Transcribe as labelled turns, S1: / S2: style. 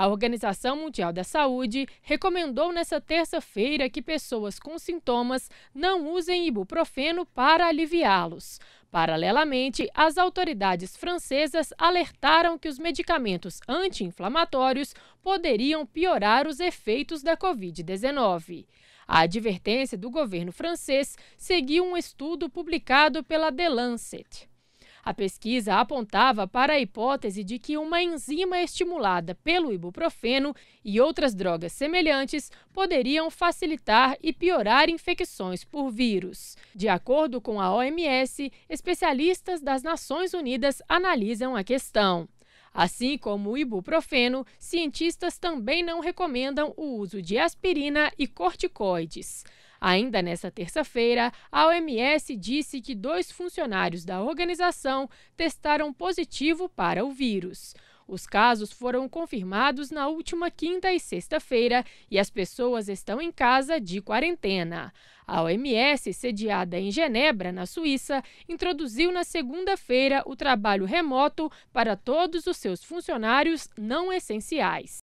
S1: A Organização Mundial da Saúde recomendou nesta terça-feira que pessoas com sintomas não usem ibuprofeno para aliviá-los. Paralelamente, as autoridades francesas alertaram que os medicamentos anti-inflamatórios poderiam piorar os efeitos da Covid-19. A advertência do governo francês seguiu um estudo publicado pela The Lancet. A pesquisa apontava para a hipótese de que uma enzima estimulada pelo ibuprofeno e outras drogas semelhantes poderiam facilitar e piorar infecções por vírus. De acordo com a OMS, especialistas das Nações Unidas analisam a questão. Assim como o ibuprofeno, cientistas também não recomendam o uso de aspirina e corticoides. Ainda nesta terça-feira, a OMS disse que dois funcionários da organização testaram positivo para o vírus. Os casos foram confirmados na última quinta e sexta-feira e as pessoas estão em casa de quarentena. A OMS, sediada em Genebra, na Suíça, introduziu na segunda-feira o trabalho remoto para todos os seus funcionários não essenciais.